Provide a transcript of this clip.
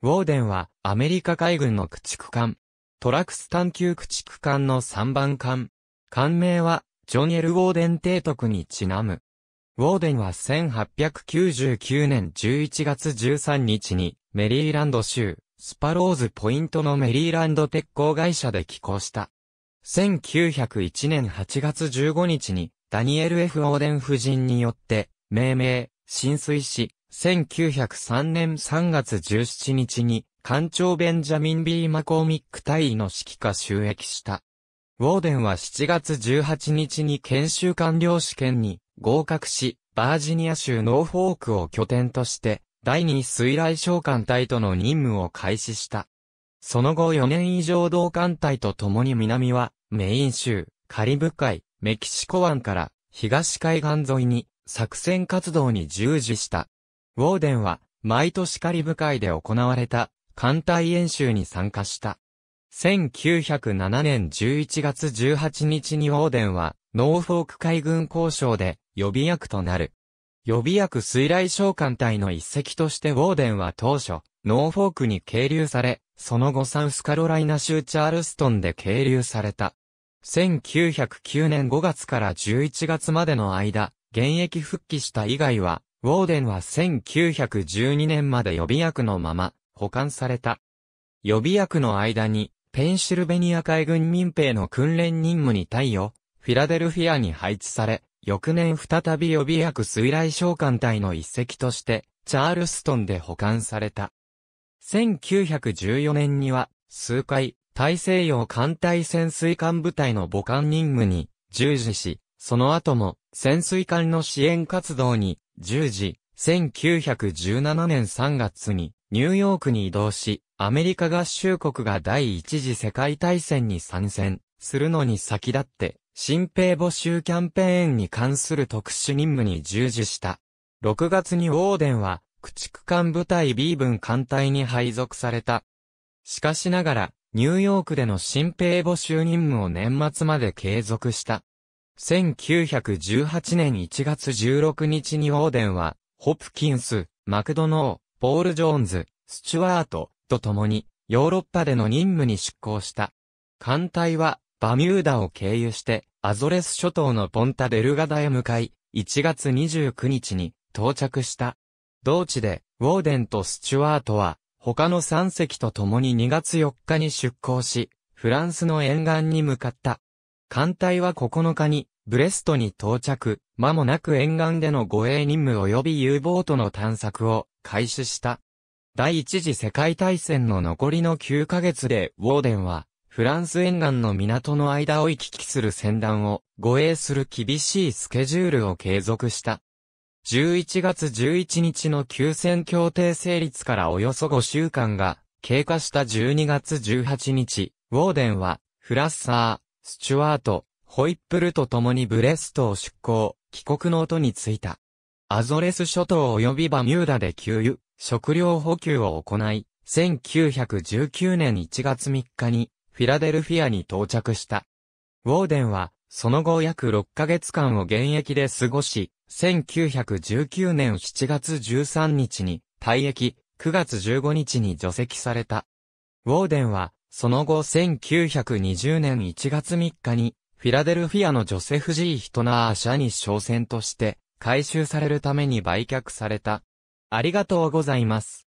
ウォーデンはアメリカ海軍の駆逐艦、トラクス探求駆逐艦の3番艦。艦名はジョニエル・ウォーデン提督にちなむ。ウォーデンは1899年11月13日にメリーランド州スパローズポイントのメリーランド鉄鋼会社で寄港した。1901年8月15日にダニエル・ F・ ォーデン夫人によって命名、浸水し、1903年3月17日に、艦長ベンジャミン・ B・ マコーミック大尉の指揮下収益した。ウォーデンは7月18日に研修官僚試験に合格し、バージニア州ノーフォークを拠点として、第2水雷召喚隊との任務を開始した。その後4年以上同艦隊と共に南は、メイン州、カリブ海、メキシコ湾から、東海岸沿いに、作戦活動に従事した。ウォーデンは、毎年カリブ海で行われた、艦隊演習に参加した。1907年11月18日にウォーデンは、ノーフォーク海軍交渉で予備役となる。予備役水雷召喚隊の一隻としてウォーデンは当初、ノーフォークに係留され、その後サウスカロライナ州チャールストンで係留された。1909年5月から11月までの間、現役復帰した以外は、ウォーデンは1912年まで予備役のまま保管された。予備役の間にペンシルベニア海軍民兵の訓練任務に対応、フィラデルフィアに配置され、翌年再び予備役水雷召喚隊の一隻として、チャールストンで保管された。1914年には、数回、大西洋艦隊潜水艦部隊の母艦任務に従事し、その後も、潜水艦の支援活動に、従事、1917年3月に、ニューヨークに移動し、アメリカ合衆国が第一次世界大戦に参戦するのに先立って、新兵募集キャンペーンに関する特殊任務に従事した。6月にウォーデンは、駆逐艦部隊 B 分艦隊に配属された。しかしながら、ニューヨークでの新兵募集任務を年末まで継続した。1918年1月16日にオーデンは、ホプキンス、マクドノー、ポール・ジョーンズ、スチュワート、と共に、ヨーロッパでの任務に出航した。艦隊は、バミューダを経由して、アゾレス諸島のポンタ・デルガダへ向かい、1月29日に到着した。同地で、ウォーデンとスチュワートは、他の3隻と共に2月4日に出航し、フランスの沿岸に向かった。艦隊は9日に、ブレストに到着、間もなく沿岸での護衛任務及び U ボートの探索を開始した。第一次世界大戦の残りの9ヶ月でウォーデンは、フランス沿岸の港の間を行き来する船団を護衛する厳しいスケジュールを継続した。11月11日の休戦協定成立からおよそ5週間が経過した12月18日、ウォーデンは、フラッサー、スチュワート、ホイップルと共にブレストを出港、帰国の音についた。アゾレス諸島及びバミューダで給油、食料補給を行い、1919年1月3日に、フィラデルフィアに到着した。ウォーデンは、その後約6ヶ月間を現役で過ごし、1919年7月13日に退役、9月15日に除籍された。ウォーデンは、その後1920年1月3日に、フィラデルフィアのジョセフ・ジー・ヒトナー社に商船として、回収されるために売却された。ありがとうございます。